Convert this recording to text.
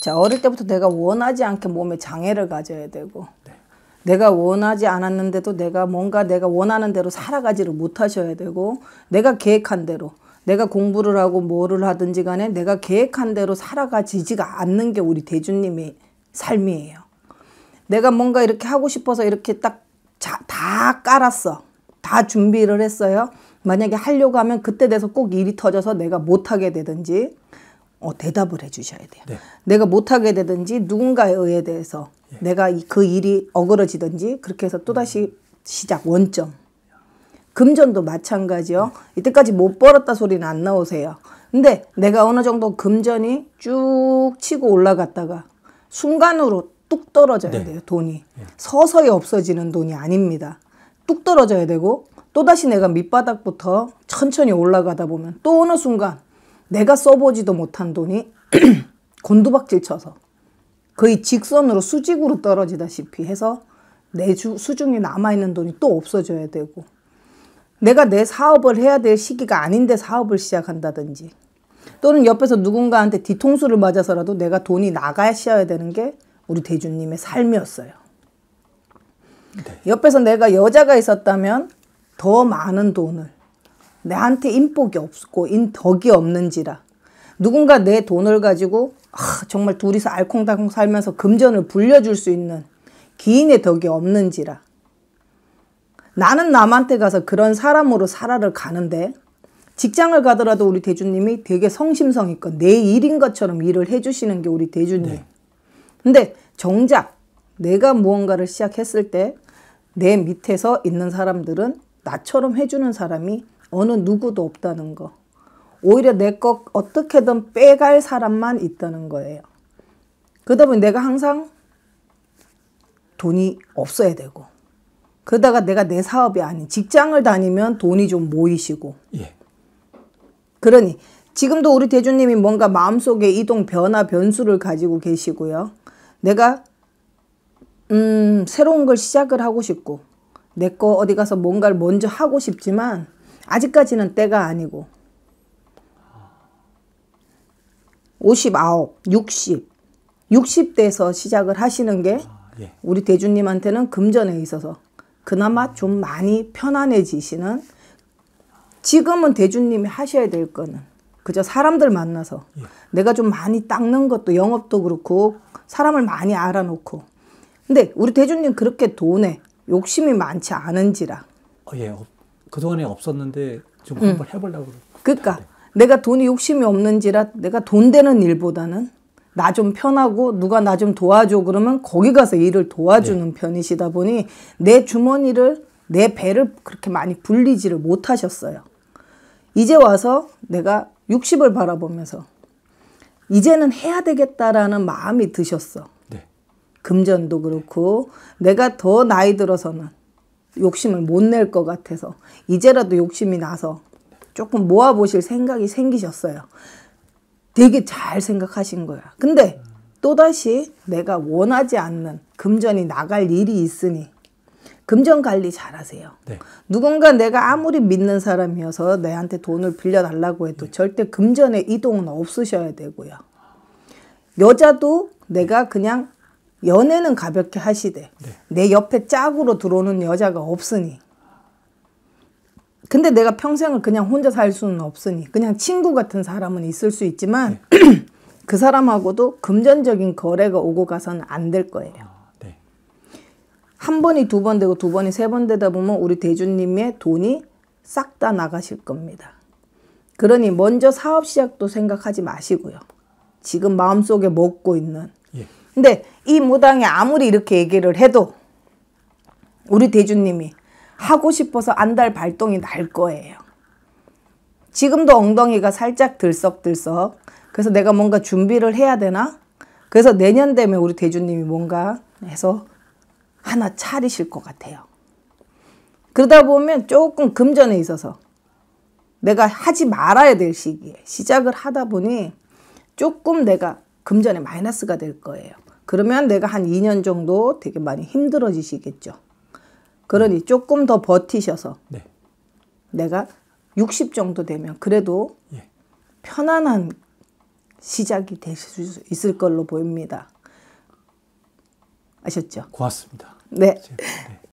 자, 어릴 때부터 내가 원하지 않게 몸에 장애를 가져야 되고 네. 내가 원하지 않았는데도 내가 뭔가 내가 원하는 대로 살아가지를 못하셔야 되고 내가 계획한 대로 내가 공부를 하고 뭐를 하든지 간에 내가 계획한 대로 살아가지지가 않는 게 우리 대주님의 삶이에요. 내가 뭔가 이렇게 하고 싶어서 이렇게 딱 다 깔았어. 다 준비를 했어요. 만약에 하려고 하면 그때 돼서 꼭 일이 터져서 내가 못하게 되든지 어, 대답을 해주셔야 돼요. 네. 내가 못하게 되든지 누군가에 의해 대해서 예. 내가 그 일이 어그러지든지 그렇게 해서 또다시 시작 원점. 금전도 마찬가지요. 네. 이때까지 못 벌었다 소리는 안 나오세요. 근데 내가 어느 정도 금전이 쭉 치고 올라갔다가 순간으로 뚝 떨어져야 네. 돼요. 돈이. 예. 서서히 없어지는 돈이 아닙니다. 뚝 떨어져야 되고 또다시 내가 밑바닥부터 천천히 올라가다 보면 또 어느 순간 내가 써보지도 못한 돈이 곤두박질 쳐서 거의 직선으로 수직으로 떨어지다시피 해서 내 주, 수중에 남아있는 돈이 또 없어져야 되고 내가 내 사업을 해야 될 시기가 아닌데 사업을 시작한다든지 또는 옆에서 누군가한테 뒤통수를 맞아서라도 내가 돈이 나가셔야 되는 게 우리 대주님의 삶이었어요. 네. 옆에서 내가 여자가 있었다면 더 많은 돈을 내한테 인복이 없고 인덕이 없는지라 누군가 내 돈을 가지고 아, 정말 둘이서 알콩달콩 살면서 금전을 불려줄 수 있는 기인의 덕이 없는지라 나는 남한테 가서 그런 사람으로 살아를 가는데 직장을 가더라도 우리 대주님이 되게 성심성의껏 내 일인 것처럼 일을 해주시는 게 우리 대주님 네. 근데 정작 내가 무언가를 시작했을 때 내 밑에서 있는 사람들은 나처럼 해주는 사람이 어느 누구도 없다는 거. 오히려 내 것 어떻게든 빼갈 사람만 있다는 거예요. 그러다 보니 내가 항상 돈이 없어야 되고 그러다가 내가 내 사업이 아닌 직장을 다니면 돈이 좀 모이시고 예. 그러니 지금도 우리 대주님이 뭔가 마음속에 이동 변화 변수를 가지고 계시고요. 내가 음 새로운 걸 시작을 하고 싶고 내 거 어디 가서 뭔가를 먼저 하고 싶지만 아직까지는 때가 아니고 59, 60, 60대에서 시작을 하시는 게 아, 예. 우리 대주님한테는 금전에 있어서 그나마 음. 좀 많이 편안해지시는 지금은 대주님이 하셔야 될 거는 그저 사람들 만나서 예. 내가 좀 많이 닦는 것도 영업도 그렇고 사람을 많이 알아놓고 근데 우리 대주님 그렇게 돈에 욕심이 많지 않은지라 어, 예 그동안에 없었는데 좀금 음. 한번 해보려고. 그러니까 네. 내가 돈이 욕심이 없는지라 내가 돈 되는 일보다는 나 좀 편하고 누가 나 좀 도와줘 그러면 거기 가서 일을 도와주는 네. 편이시다 보니 내 주머니를 내 배를 그렇게 많이 불리지를 못하셨어요. 이제 와서 내가 60을 바라보면서 이제는 해야 되겠다라는 마음이 드셨어. 네. 금전도 그렇고 내가 더 나이 들어서는 욕심을 못 낼 것 같아서 이제라도 욕심이 나서 조금 모아보실 생각이 생기셨어요. 되게 잘 생각하신 거야. 근데 또다시 내가 원하지 않는 금전이 나갈 일이 있으니 금전 관리 잘 하세요. 네. 누군가 내가 아무리 믿는 사람이어서 내한테 돈을 빌려달라고 해도 네. 절대 금전의 이동은 없으셔야 되고요. 여자도 내가 그냥 연애는 가볍게 하시되 네. 내 옆에 짝으로 들어오는 여자가 없으니 근데 내가 평생을 그냥 혼자 살 수는 없으니 그냥 친구 같은 사람은 있을 수 있지만 네. 그 사람하고도 금전적인 거래가 오고 가서는 안 될 거예요. 아, 네. 한 번이 두 번 되고 두 번이 세 번 되다 보면 우리 대주님의 돈이 싹 다 나가실 겁니다. 그러니 먼저 사업 시작도 생각하지 마시고요. 지금 마음속에 먹고 있는 근데 이 무당이 아무리 이렇게 얘기를 해도 우리 대주님이 하고 싶어서 안달 발동이 날 거예요. 지금도 엉덩이가 살짝 들썩들썩 그래서 내가 뭔가 준비를 해야 되나? 그래서 내년 되면 우리 대주님이 뭔가 해서 하나 차리실 것 같아요. 그러다 보면 조금 금전에 있어서 내가 하지 말아야 될 시기에 시작을 하다 보니 조금 내가 금전에 마이너스가 될 거예요. 그러면 내가 한 2년 정도 되게 많이 힘들어지시겠죠. 그러니 음. 조금 더 버티셔서 네. 내가 60 정도 되면 그래도 예. 편안한 시작이 될수 있을 걸로 보입니다. 아셨죠? 고맙습니다. 네. 네.